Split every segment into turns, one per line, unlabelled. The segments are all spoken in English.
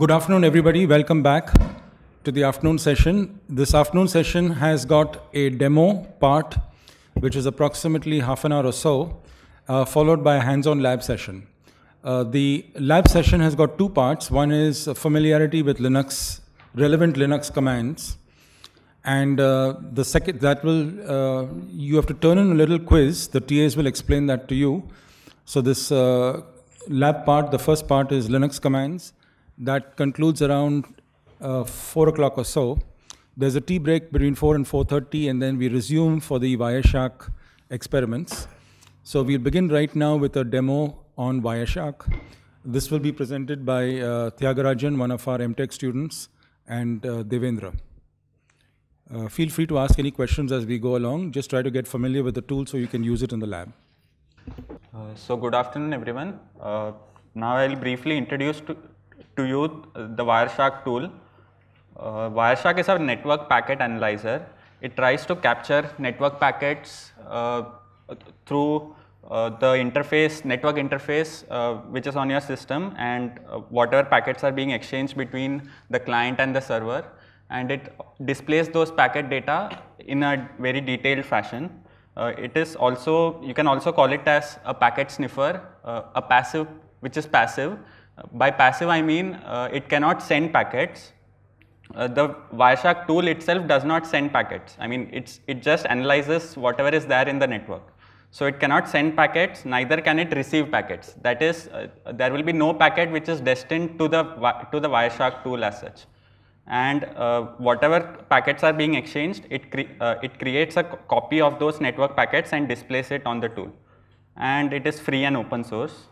Good afternoon, everybody. Welcome back to the afternoon session. This afternoon session has got a demo part, which is approximately half an hour or so, uh, followed by a hands-on lab session. Uh, the lab session has got two parts. One is familiarity with Linux, relevant Linux commands, and uh, the second that will uh, you have to turn in a little quiz. The TAs will explain that to you. So this uh, lab part, the first part is Linux commands that concludes around uh, 4 o'clock or so. There's a tea break between 4 and 4.30, and then we resume for the Wireshark experiments. So we'll begin right now with a demo on Wireshark. This will be presented by uh, Thyagarajan, one of our MTech students, and uh, Devendra. Uh, feel free to ask any questions as we go along. Just try to get familiar with the tool so you can use it
in the lab. Uh, so good afternoon, everyone. Uh, now I'll briefly introduce to, to use the Wireshark tool. Uh, Wireshark is a network packet analyzer. It tries to capture network packets uh, through uh, the interface, network interface uh, which is on your system and uh, whatever packets are being exchanged between the client and the server and it displays those packet data in a very detailed fashion. Uh, it is also, you can also call it as a packet sniffer, uh, a passive, which is passive by passive I mean uh, it cannot send packets. Uh, the Wireshark tool itself does not send packets. I mean it's it just analyzes whatever is there in the network. So it cannot send packets, neither can it receive packets. That is, uh, there will be no packet which is destined to the to the Wireshark tool as such. And uh, whatever packets are being exchanged, it cre uh, it creates a copy of those network packets and displays it on the tool. And it is free and open source.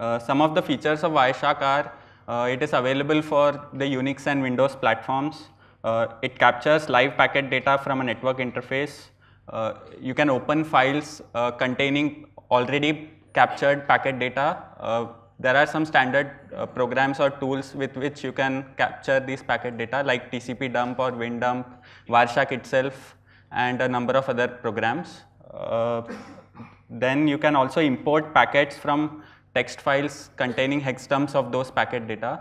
Uh, some of the features of Wireshark are uh, it is available for the Unix and Windows platforms. Uh, it captures live packet data from a network interface. you can open files containing already captured packet data there are some standard uh, programs or tools with which you can capture these packet data like TCP dump or WinDump, Wireshark itself and a number of other programs. Uh, then you can also import packets from text files containing hex terms of those packet data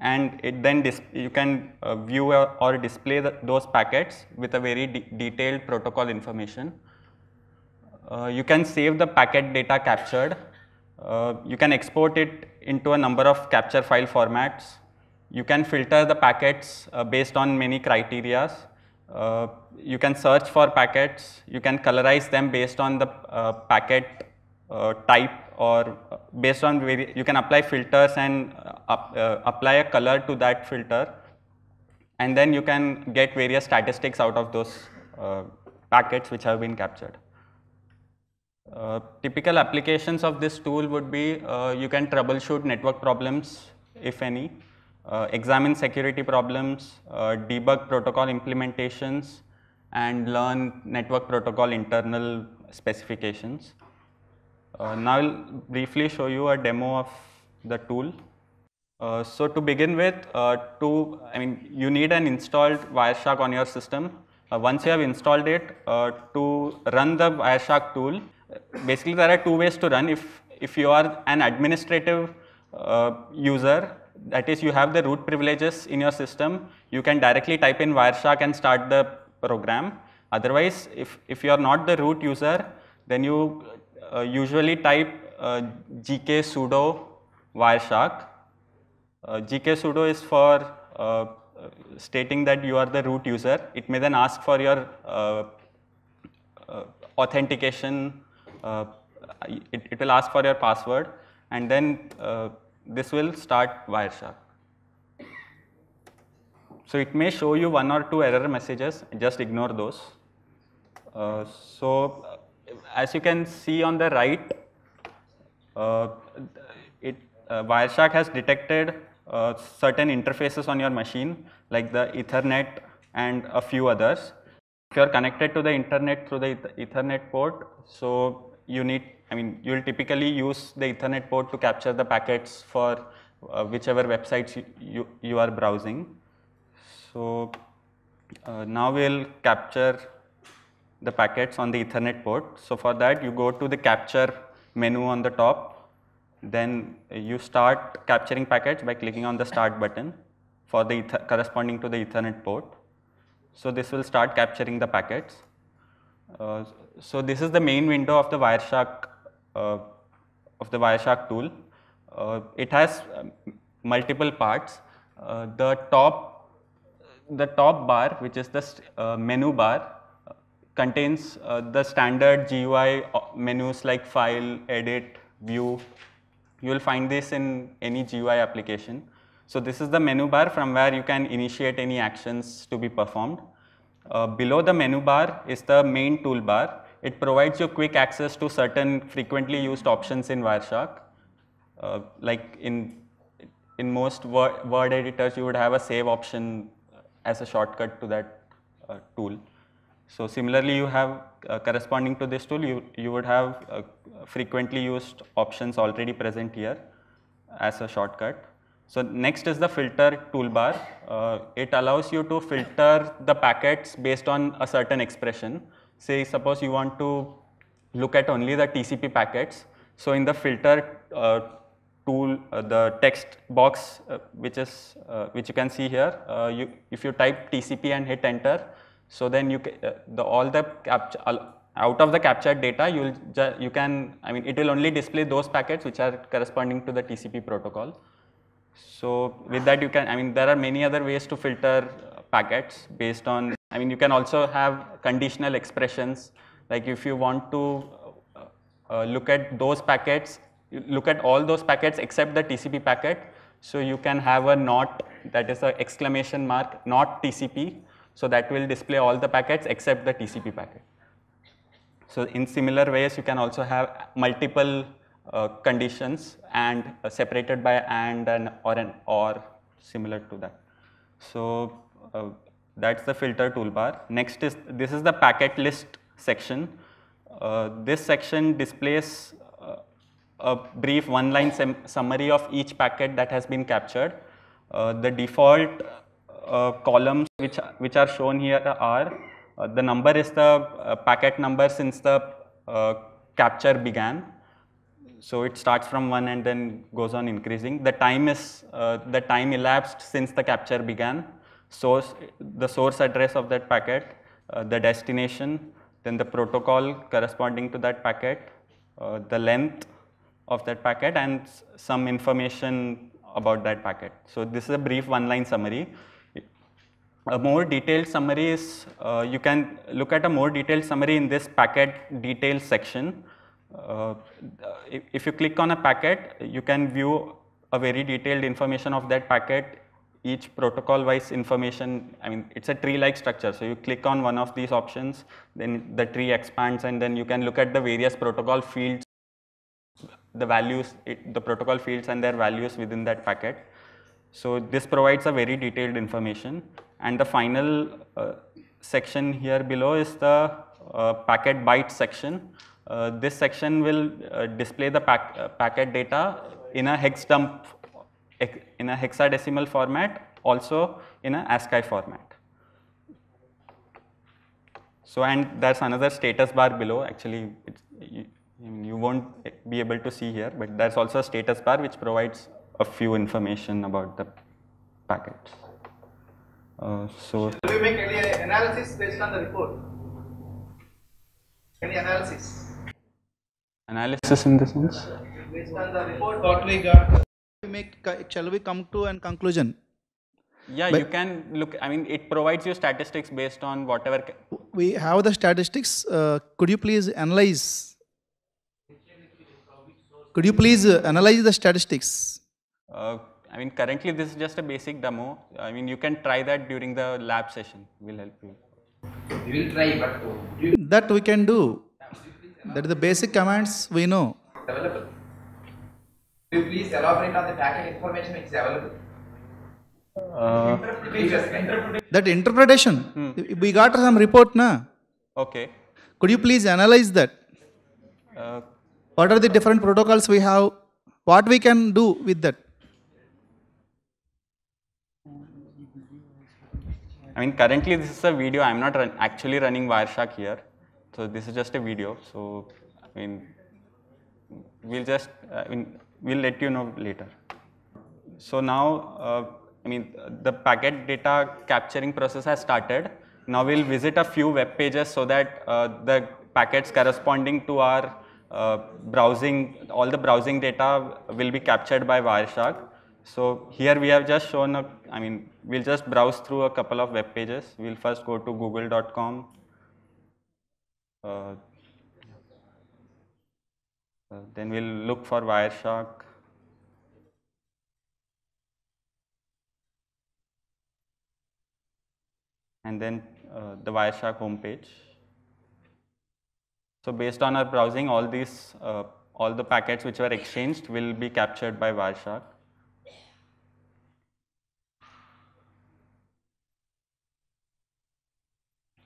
and it then you can uh, view or, or display the, those packets with a very de detailed protocol information. Uh, you can save the packet data captured, uh, you can export it into a number of capture file formats, you can filter the packets uh, based on many criterias, uh, you can search for packets, you can colorize them based on the uh, packet type or based on you can apply filters and uh, uh, apply a color to that filter and then you can get various statistics out of those uh, packets which have been captured. Uh, typical applications of this tool would be uh, you can troubleshoot network problems if any, uh, examine security problems, debug protocol implementations and learn network protocol internal specifications. Uh, now I will briefly show you a demo of the tool. Uh, so to begin with, uh, to I mean you need an installed Wireshark on your system. Uh, once you have installed it, uh, to run the Wireshark tool, basically there are two ways to run. If if you are an administrative user, that is you have the root privileges in your system, you can directly type in Wireshark and start the program. Otherwise, if, if you are not the root user, then you uh, usually type uh, gk sudo wireshark. Uh, gk sudo is for stating that you are the root user. It may then ask for your authentication, it, it, will ask for your password and then this will start Wireshark. So it may show you one or two error messages, just ignore those. Uh, so as you can see on the right, uh, it uh, Wireshark has detected uh, certain interfaces on your machine like the Ethernet and a few others. If you are connected to the internet through the Ethernet port, so you need, I mean, you will typically use the Ethernet port to capture the packets for uh, whichever websites you, you, you, are browsing. So, uh, now we will capture the packets on the ethernet port. So, for that you go to the capture menu on the top, then you start capturing packets by clicking on the start button for the corresponding to the ethernet port. So, this will start capturing the packets. Uh, so, this is the main window of the Wireshark uh, of the Wireshark tool. Uh, it has um, multiple parts. Uh, the top the top bar which is the uh, menu bar contains uh, the standard GUI uh, menus like file, edit, view. You will find this in any GUI application. So this is the menu bar from where you can initiate any actions to be performed. Uh, below the menu bar is the main toolbar. It provides you quick access to certain frequently used options in Wireshark. Uh, like in, in most word, word editors, you would have a save option as a shortcut to that uh, tool. So similarly, you have uh, corresponding to this tool, you, you would have uh, frequently used options already present here as a shortcut. So next is the filter toolbar. Uh, it allows you to filter the packets based on a certain expression. Say suppose you want to look at only the TCP packets. So in the filter uh, tool, uh, the text box uh, which is which you can see here, you, if you type TCP and hit enter, so then you uh, the all the out of the captured data you will you can I mean it will only display those packets which are corresponding to the TCP protocol. So with that you can I mean there are many other ways to filter uh, packets based on I mean you can also have conditional expressions like if you want to uh, uh look at those packets look at all those packets except the TCP packet. So you can have a not that is an exclamation mark not TCP so that will display all the packets except the TCP packet. So in similar ways, you can also have multiple uh, conditions and uh, separated by and and or an or similar to that. So uh, that's the filter toolbar. Next is this is the packet list section. Uh, this section displays uh, a brief one line summary of each packet that has been captured. Uh, the default uh, columns which, which are shown here are uh, the number is the uh, packet number since the capture began. So it starts from 1 and then goes on increasing. The time is the time elapsed since the capture began source, the source address of that packet, uh, the destination, then the protocol corresponding to that packet, uh, the length of that packet and some information about that packet. So this is a brief one line summary a more detailed summary is uh, you can look at a more detailed summary in this packet details section. Uh, if, you click on a packet, you can view a very detailed information of that packet, each protocol wise information, I mean it is a tree like structure. So, you click on one of these options, then the tree expands and then you can look at the various protocol fields, the values, it, the protocol fields and their values within that packet. So, this provides a very detailed information and the final uh, section here below is the uh, packet byte section. Uh, this section will display the pack, packet data in a hex dump in a hexadecimal format also in a ASCII format. So, and that is another status bar below actually you, you will not be able to see here, but there is also a status bar which provides a few information about the packets. Uh, so do you make any
analysis based on the report? Any analysis?
Analysis in the sense?
Based on the report, what we got.
Make, uh, shall we come to an conclusion? Yeah, but you can look, I mean, it provides you statistics based on whatever.
We have the statistics. Uh, could you please analyze? Could you please analyze the statistics?
Uh, I mean currently this is just a basic demo. I mean you can try that during the lab session. we Will help you. We will try, but oh,
that we can do. That is the basic commands we know.
Available. you please elaborate on the packet information which is available? Uh,
that interpretation hmm. we got some report na okay could you please analyze that uh, what are the different protocols we have what we can do with that
I mean currently this is a video, I am not run actually running Wireshark here. So this is just a video, so I mean we'll just, uh, I mean we'll let you know later. So now uh, I mean the packet data capturing process has started. Now we'll visit a few web pages so that uh, the packets corresponding to our uh, browsing, all the browsing data will be captured by Wireshark. So here we have just shown a, I mean, we'll just browse through a couple of web pages. We'll first go to google.com. Uh, uh, then we'll look for Wireshark. And then uh, the Wireshark homepage. So based on our browsing, all these, uh, all the packets which were exchanged will be captured by Wireshark.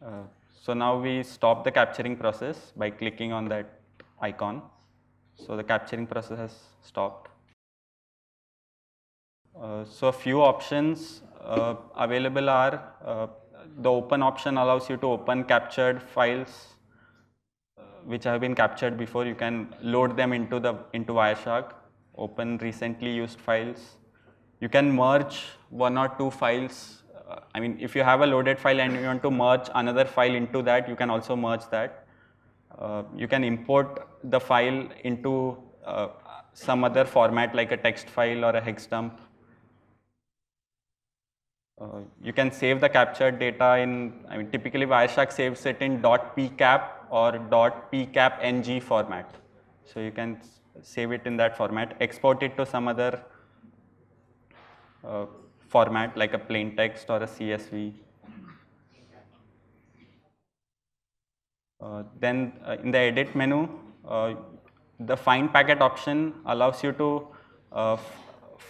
Uh, so now we stop the capturing process by clicking on that icon. So the capturing process has stopped. Uh, so a few options uh, available are uh, the open option allows you to open captured files uh, which have been captured before. You can load them into the into Wireshark, open recently used files. You can merge one or two files I mean, if you have a loaded file and you want to merge another file into that, you can also merge that. Uh, you can import the file into uh, some other format like a text file or a hex dump. Uh, you can save the captured data in, I mean, typically Wireshark saves it in .pcap or .pcapng format. So you can save it in that format, export it to some other uh, format like a plain text or a CSV. Uh, then uh, in the edit menu, uh, the find packet option allows you to uh,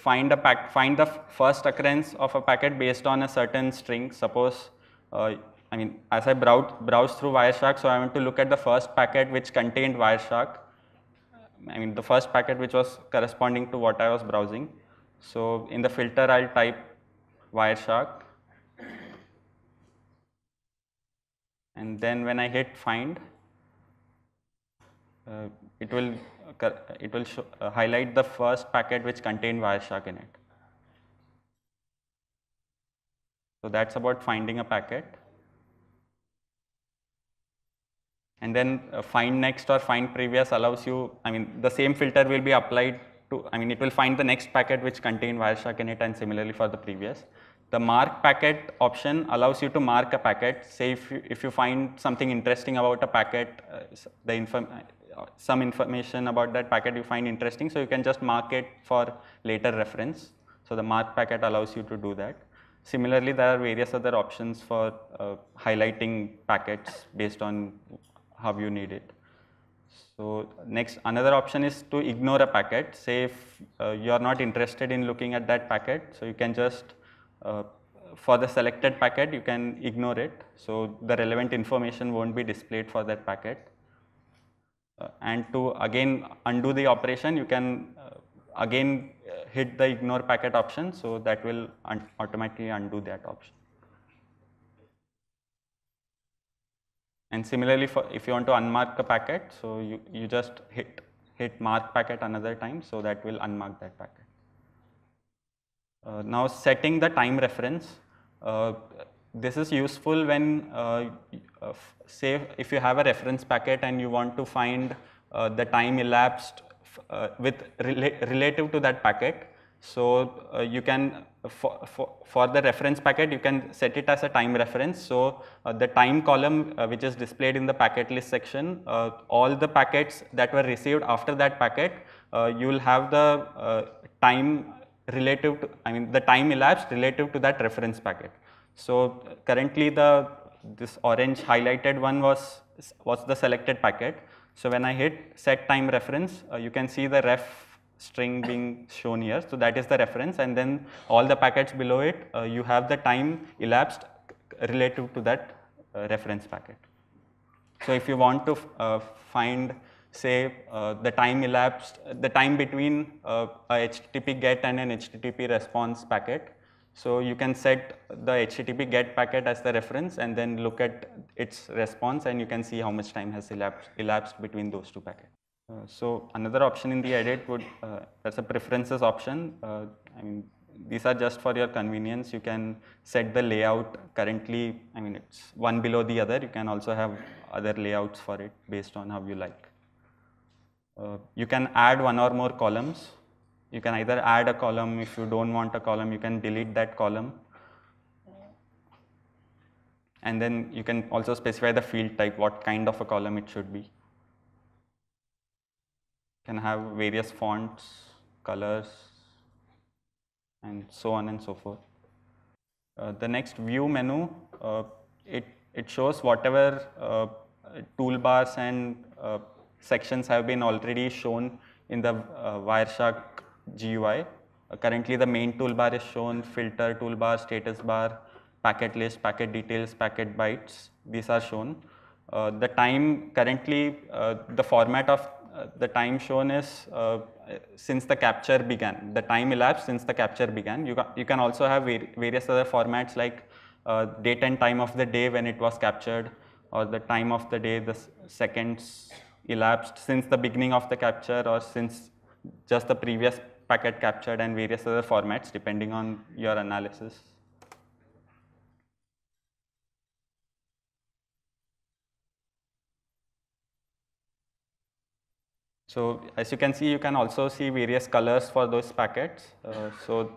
find, a pack, find the first occurrence of a packet based on a certain string. Suppose, uh, I mean, as I browse, browse through Wireshark, so I want to look at the first packet which contained Wireshark. I mean, the first packet which was corresponding to what I was browsing. So in the filter, I'll type Wireshark and then when I hit find uh, it will uh, it will show, uh, highlight the first packet which contained Wireshark in it. So that's about finding a packet and then uh, find next or find previous allows you I mean the same filter will be applied to I mean it will find the next packet which contain Wireshark in it and similarly for the previous. The mark packet option allows you to mark a packet. Say if you, if you find something interesting about a packet, uh, the uh, some information about that packet you find interesting, so you can just mark it for later reference. So the mark packet allows you to do that. Similarly, there are various other options for uh, highlighting packets based on how you need it. So next another option is to ignore a packet. Say if uh, you are not interested in looking at that packet, so you can just uh, for the selected packet you can ignore it. So, the relevant information will not be displayed for that packet. Uh, and to again undo the operation you can uh, again uh, hit the ignore packet option. So, that will un automatically undo that option. And similarly for if you want to unmark a packet, so you, you just hit, hit mark packet another time. So, that will unmark that packet. Uh, now setting the time reference. Uh, this is useful when uh, uh, say if you have a reference packet and you want to find uh, the time elapsed uh, with rela relative to that packet. So you can for, for, for, the reference packet you can set it as a time reference. So the time column which is displayed in the packet list section all the packets that were received after that packet you will have the time relative to, I mean the time elapsed relative to that reference packet. So, currently the this orange highlighted one was, was the selected packet. So, when I hit set time reference, uh, you can see the ref string being shown here. So, that is the reference and then all the packets below it, uh, you have the time elapsed relative to that uh, reference packet. So, if you want to uh, find say uh, the time elapsed, the time between uh, a HTTP GET and an HTTP response packet. So you can set the HTTP GET packet as the reference and then look at its response and you can see how much time has elapsed, elapsed between those two packets. Uh, so another option in the edit would, uh, that's a preferences option. Uh, I mean, these are just for your convenience. You can set the layout currently, I mean, it's one below the other. You can also have other layouts for it based on how you like. Uh, you can add one or more columns. You can either add a column if you don't want a column, you can delete that column. And then you can also specify the field type, what kind of a column it should be. You can have various fonts, colors, and so on and so forth. Uh, the next view menu, uh, it, it shows whatever uh, toolbars and uh, sections have been already shown in the uh, Wireshark GUI. Uh, currently the main toolbar is shown, filter toolbar, status bar, packet list, packet details, packet bytes, these are shown. Uh, the time currently, uh, the format of uh, the time shown is uh, since the capture began, the time elapsed since the capture began. You, ca you can also have var various other formats like date and time of the day when it was captured or the time of the day, the seconds elapsed since the beginning of the capture or since just the previous packet captured and various other formats depending on your analysis. So as you can see, you can also see various colors for those packets. Uh, so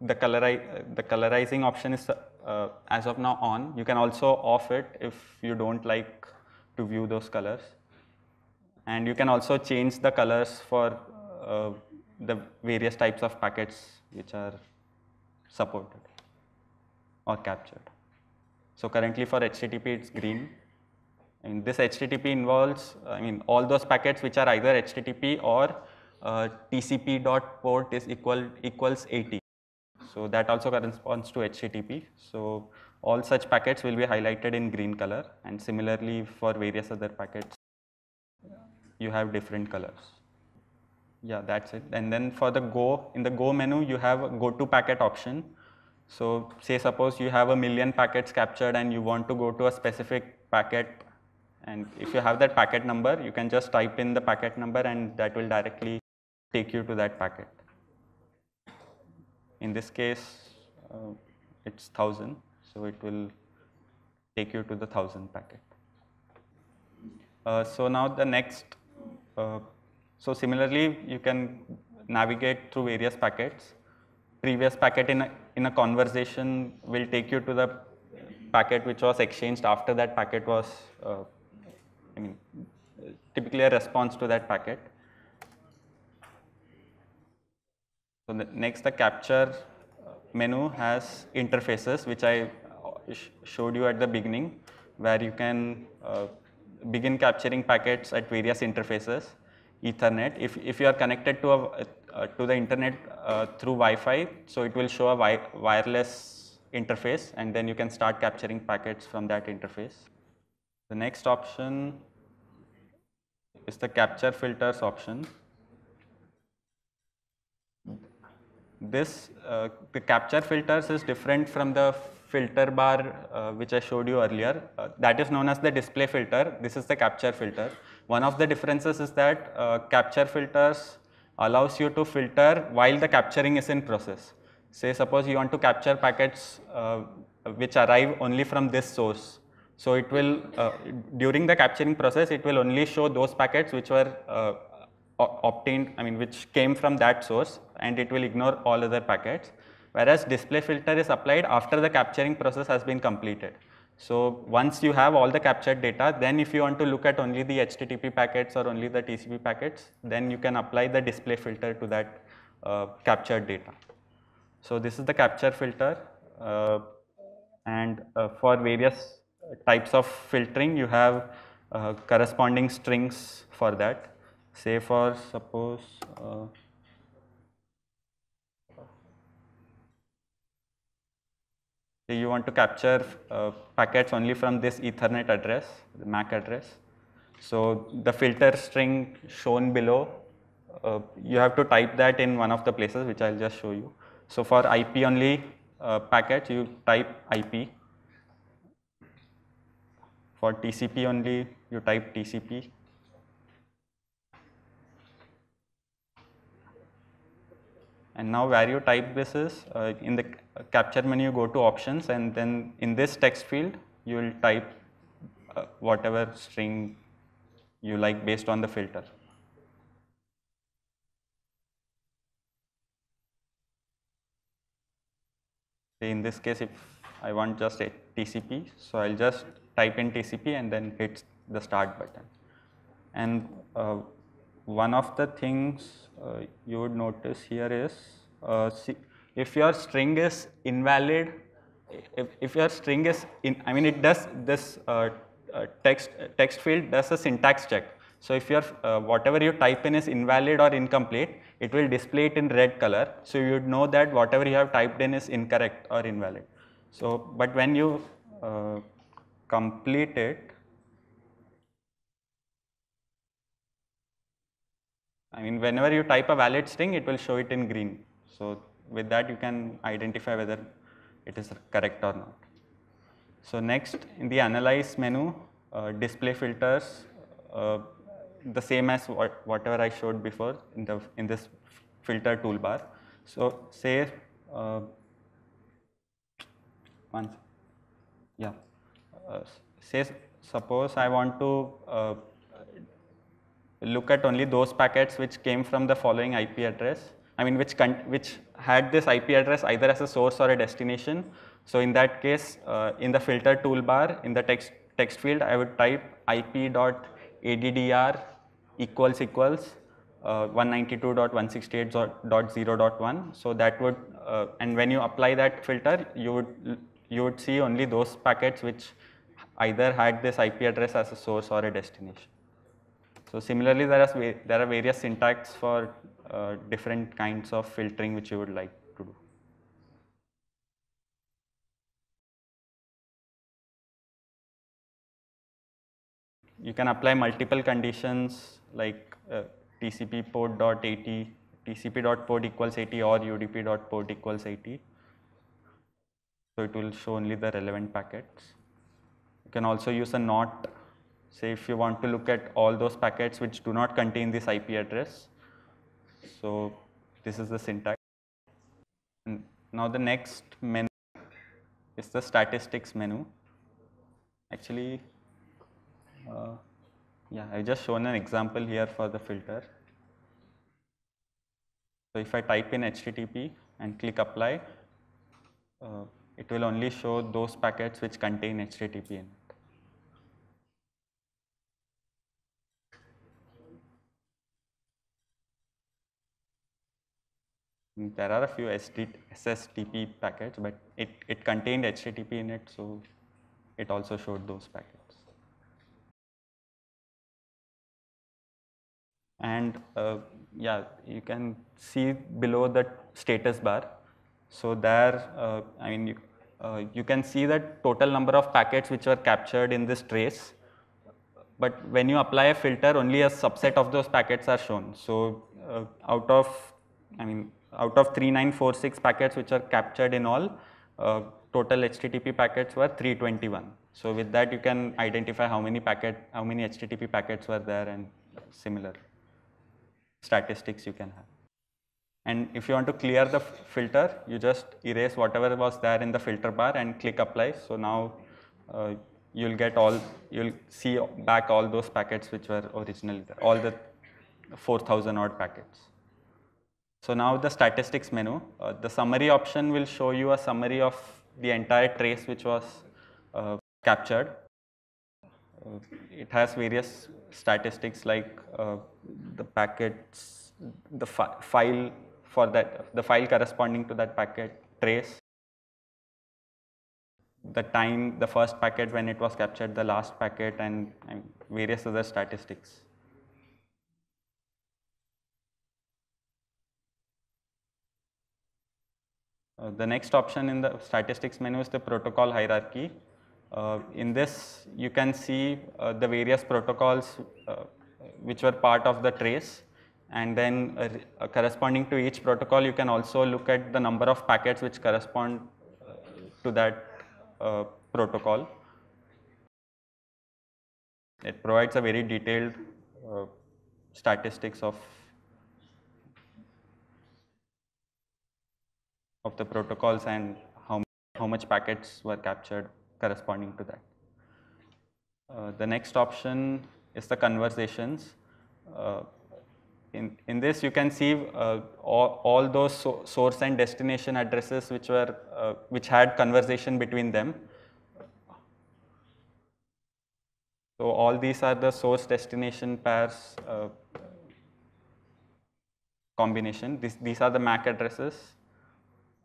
the, colori the colorizing option is uh, as of now on. You can also off it if you don't like to view those colors and you can also change the colors for uh, the various types of packets which are supported or captured. So currently for HTTP it's green and this HTTP involves I mean all those packets which are either HTTP or uh, TCP dot port is equal equals 80. So that also corresponds to HTTP. So all such packets will be highlighted in green color and similarly for various other packets you have different colors. Yeah, that's it. And then for the Go, in the Go menu, you have go to packet option. So say suppose you have a million packets captured and you want to go to a specific packet and if you have that packet number, you can just type in the packet number and that will directly take you to that packet. In this case, uh, it's 1000, so it will take you to the 1000 packet. Uh, so now the next uh, so similarly, you can navigate through various packets. Previous packet in a, in a conversation will take you to the packet which was exchanged after that packet was, uh, I mean, typically a response to that packet. So the, next, the capture menu has interfaces, which I uh, sh showed you at the beginning, where you can uh, begin capturing packets at various interfaces. Ethernet, if, if you are connected to, a, uh, to the internet uh, through Wi-Fi, so it will show a wi wireless interface and then you can start capturing packets from that interface. The next option is the capture filters option. This, uh, the capture filters is different from the filter bar uh, which I showed you earlier, uh, that is known as the display filter. This is the capture filter. One of the differences is that uh, capture filters allows you to filter while the capturing is in process. Say suppose you want to capture packets uh, which arrive only from this source. So it will, uh, during the capturing process, it will only show those packets which were uh, obtained, I mean which came from that source and it will ignore all other packets whereas display filter is applied after the capturing process has been completed. So once you have all the captured data, then if you want to look at only the HTTP packets or only the TCP packets, then you can apply the display filter to that uh, captured data. So this is the capture filter uh, and uh, for various types of filtering, you have uh, corresponding strings for that. Say for suppose uh, you want to capture uh, packets only from this Ethernet address, the MAC address. So the filter string shown below, uh, you have to type that in one of the places which I'll just show you. So for IP only uh, packets, you type IP. For TCP only, you type TCP. and now you type this is uh, in the capture menu go to options and then in this text field you will type uh, whatever string you like based on the filter. In this case if I want just a TCP so I will just type in TCP and then hit the start button and uh, one of the things uh, you would notice here is uh, see, if your string is invalid, if, if your string is in, I mean it does this uh, uh text, text field does a syntax check. So if your uh, whatever you type in is invalid or incomplete, it will display it in red color. So you would know that whatever you have typed in is incorrect or invalid. So, but when you uh, complete it, I mean whenever you type a valid string it will show it in green. So with that you can identify whether it is correct or not. So next in the analyze menu uh, display filters uh, the same as what, whatever I showed before in, the, in this filter toolbar. So say uh, once yeah uh, say suppose I want to uh, look at only those packets which came from the following IP address. I mean which, which had this IP address either as a source or a destination. So in that case, uh, in the filter toolbar, in the text, text field, I would type ip.addr equals equals uh, 192.168.0.1. So that would, uh, and when you apply that filter, you would you would see only those packets which either had this IP address as a source or a destination. So similarly, there are, there are various syntax for uh, different kinds of filtering which you would like to do. You can apply multiple conditions like uh, TCP port dot 80, TCP dot port equals 80 or UDP dot port equals 80. So it will show only the relevant packets. You can also use a not say if you want to look at all those packets which do not contain this IP address. So this is the syntax. And now the next menu is the statistics menu. Actually, uh, yeah, I've just shown an example here for the filter. So if I type in HTTP and click apply, uh, it will only show those packets which contain HTTP in it. Mm, there are a few SSTP packets, but it, it contained HTTP in it, so it also showed those packets. And uh, yeah, you can see below the status bar. So there, uh, I mean, you, uh, you can see the total number of packets which were captured in this trace. But when you apply a filter, only a subset of those packets are shown. So uh, out of, I mean, out of 3946 packets which are captured in all, uh, total HTTP packets were 321. So with that you can identify how many packet, how many HTTP packets were there and similar statistics you can have. And if you want to clear the filter, you just erase whatever was there in the filter bar and click apply. So now uh, you'll get all, you'll see back all those packets which were originally there, all the 4000 odd packets. So now the statistics menu, uh, the summary option will show you a summary of the entire trace which was uh, captured. Uh, it has various statistics like uh, the packets, the fi file for that, the file corresponding to that packet trace, the time, the first packet when it was captured, the last packet and, and various other statistics. Uh, the next option in the statistics menu is the protocol hierarchy. Uh, in this, you can see uh, the various protocols uh, which were part of the trace and then uh, corresponding to each protocol, you can also look at the number of packets which correspond to that protocol. It provides a very detailed statistics of of the protocols and how, how much packets were captured corresponding to that. Uh, the next option is the conversations. Uh, in, in this, you can see uh, all, all, those so source and destination addresses which were uh, which had conversation between them. So all these are the source destination pairs uh, combination. This, these are the MAC addresses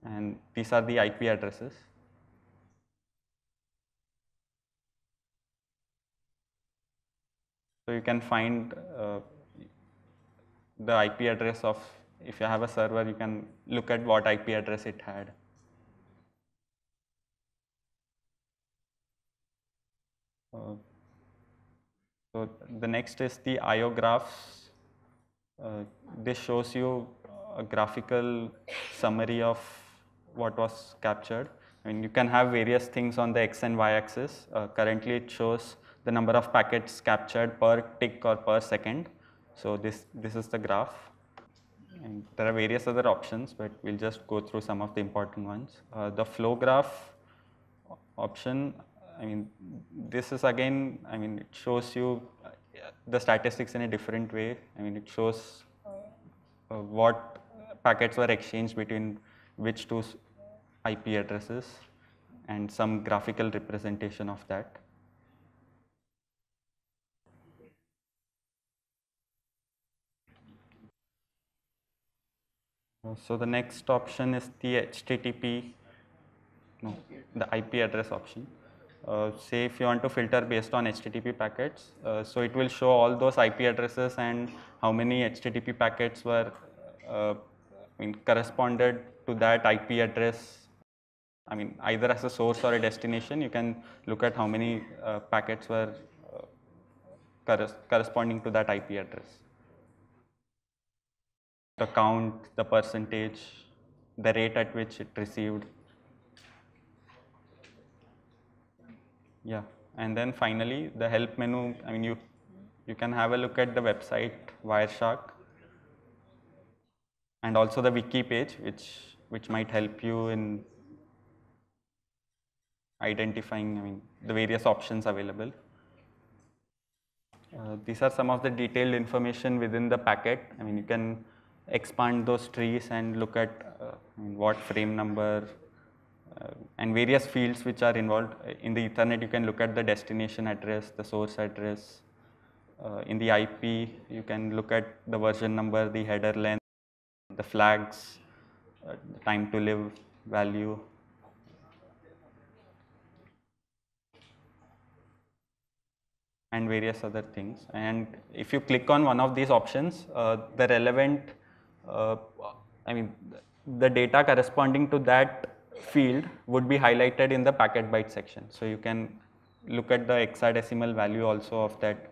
and these are the IP addresses. So you can find uh, the IP address of, if you have a server, you can look at what IP address it had. Uh, so the next is the IO graphs. Uh, this shows you a graphical summary of what was captured. I mean, you can have various things on the x and y axis. Uh, currently, it shows the number of packets captured per tick or per second. So this, this is the graph. And there are various other options, but we'll just go through some of the important ones. Uh, the flow graph option, I mean, this is again, I mean, it shows you uh, the statistics in a different way. I mean, it shows uh, what packets were exchanged between which two IP addresses and some graphical representation of that. Uh, so the next option is the HTTP, no, the IP address option. Uh, say if you want to filter based on HTTP packets, uh, so it will show all those IP addresses and how many HTTP packets were uh, corresponded to that IP address I mean either as a source or a destination you can look at how many uh, packets were uh, corresponding to that IP address. The count, the percentage, the rate at which it received. Yeah, and then finally the help menu, I mean you, you can have a look at the website Wireshark and also the wiki page which, which might help you in identifying I mean, the various options available. Uh, these are some of the detailed information within the packet. I mean, you can expand those trees and look at uh, I mean, what frame number uh, and various fields which are involved. Uh, in the Ethernet, you can look at the destination address, the source address. Uh, in the IP, you can look at the version number, the header length, the flags, uh, the time to live value, and various other things. And if you click on one of these options, uh, the relevant, uh, I mean, the data corresponding to that field would be highlighted in the packet byte section. So you can look at the hexadecimal value also of that,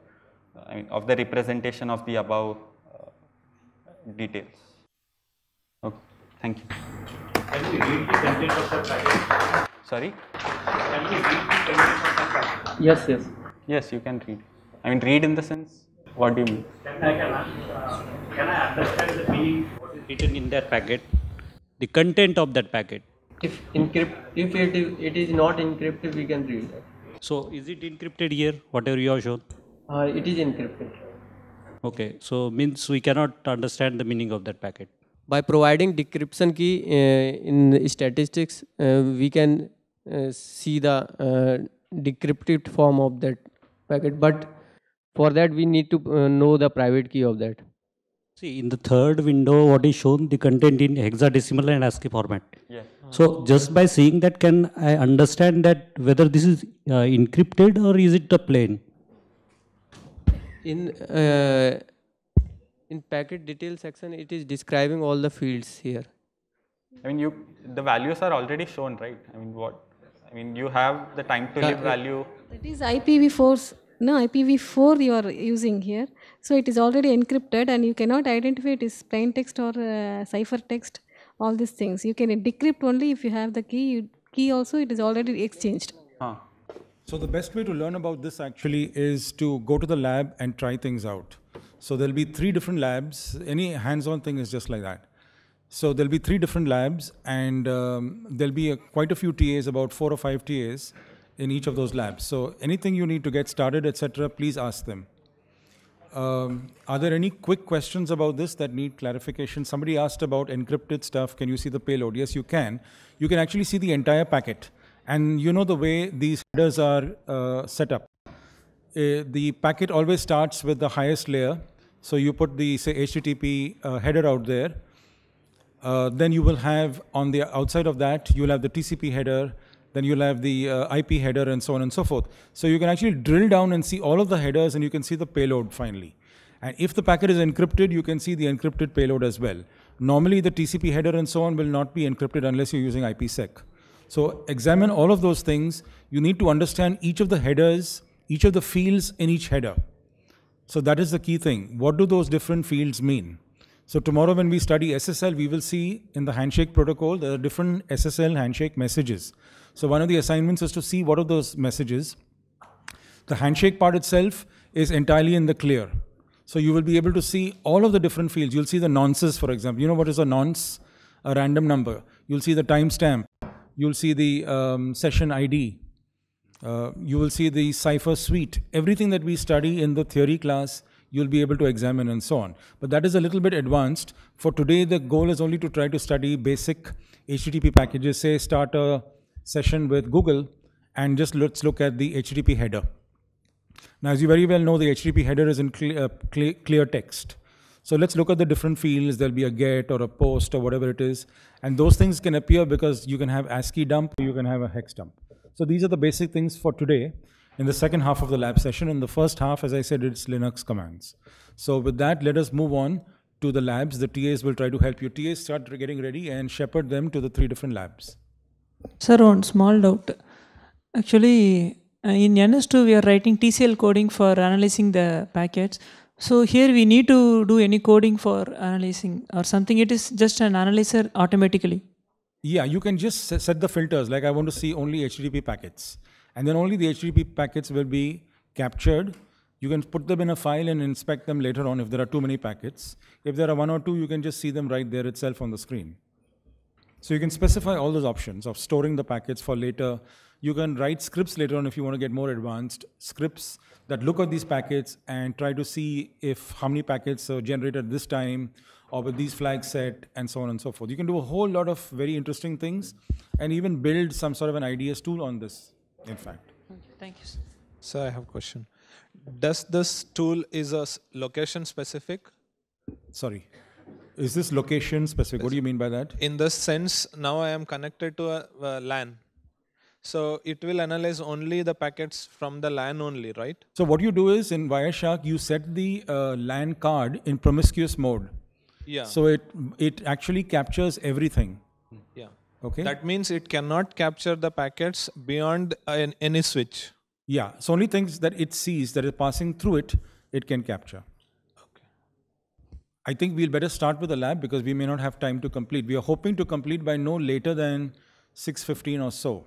I mean, of the representation of the above uh, details. Okay, thank you. Can we read the content of the packet? Sorry? Can we read the content of the packet? Yes, yes. Yes, you can read. I mean, read in the sense, what do you mean? Can I, can, uh, can I understand the meaning what is written in that packet, the content of that packet? If encrypt, if it, it is not encrypted, we can read that. So, is it encrypted here, whatever you have shown?
Uh, it is encrypted.
Okay, so means we cannot understand the meaning of that packet. By providing decryption key uh, in statistics, uh, we can uh, see the uh, decrypted form of that packet but for that we need to uh, know the private key of that see in the third window what is shown the content in hexadecimal and ascii format yeah. so just by seeing that can i understand that whether this is uh, encrypted or is it a plain in uh, in packet detail section it is describing all the fields here i mean you the values are already shown right i mean what i mean you have the time to live value that is IPv4. No, IPv4 you are using here. So it is already encrypted and you cannot identify it is plain text or uh, cipher text, all these things. You can decrypt only if you have the key. You, key also, it is already exchanged.
Huh. So the best way to learn about this actually is to go to the lab and try things out. So there'll be three different labs. Any hands-on thing is just like that. So there'll be three different labs, and um, there'll be a, quite a few TAs, about four or five TAs, in each of those labs. So anything you need to get started, etc., please ask them. Um, are there any quick questions about this that need clarification? Somebody asked about encrypted stuff. Can you see the payload? Yes, you can. You can actually see the entire packet. And you know the way these headers are uh, set up. Uh, the packet always starts with the highest layer. So you put the say HTTP uh, header out there. Uh, then you will have on the outside of that, you'll have the TCP header, then you'll have the uh, IP header and so on and so forth. So you can actually drill down and see all of the headers and you can see the payload finally. And if the packet is encrypted, you can see the encrypted payload as well. Normally the TCP header and so on will not be encrypted unless you're using IPsec. So examine all of those things. You need to understand each of the headers, each of the fields in each header. So that is the key thing. What do those different fields mean? So tomorrow when we study SSL, we will see in the handshake protocol, there are different SSL handshake messages. So one of the assignments is to see what are those messages. The handshake part itself is entirely in the clear. So you will be able to see all of the different fields. You'll see the nonces, for example. You know what is a nonce? A random number. You'll see the timestamp. You'll see the um, session ID. Uh, you will see the cipher suite. Everything that we study in the theory class, you'll be able to examine and so on. But that is a little bit advanced. For today, the goal is only to try to study basic HTTP packages, say starter, session with Google and just let's look at the HTTP header. Now, as you very well know, the HTTP header is in clear, uh, clear, clear text. So let's look at the different fields. There'll be a get or a post or whatever it is. And those things can appear because you can have ASCII dump, you can have a hex dump. So these are the basic things for today in the second half of the lab session. In the first half, as I said, it's Linux commands. So with that, let us move on to the labs. The TAs will try to help you. TAs start getting ready and shepherd them to the three different
labs. Sir, one small doubt. Actually, uh, in NS2, we are writing TCL coding for analyzing the packets. So here we need to do any coding for analyzing or something. It is just an analyzer automatically.
Yeah, you can just set the filters. Like I want to see only HTTP packets. And then only the HTTP packets will be captured. You can put them in a file and inspect them later on if there are too many packets. If there are one or two, you can just see them right there itself on the screen. So you can specify all those options of storing the packets for later. You can write scripts later on if you want to get more advanced scripts that look at these packets and try to see if how many packets are generated this time or with these flags set and so on and so forth. You can do a whole lot of very interesting things and even build some sort of an IDS tool on this, in fact. Thank you. Sir, so I have a question. Does this tool is a location specific? Sorry. Is this location specific? What do you mean by that? In the sense, now I am connected to a, a LAN. So it will analyze only the packets from the LAN only, right? So what you do is in Wireshark, you set the uh, LAN card in promiscuous mode. Yeah. So it it actually captures everything. Yeah. Okay. That means it cannot capture the packets beyond an, any switch. Yeah. So only things that it sees that is passing through it, it can capture. I think we'll better start with the lab because we may not have time to complete. We are hoping to complete by no later than 6.15 or so.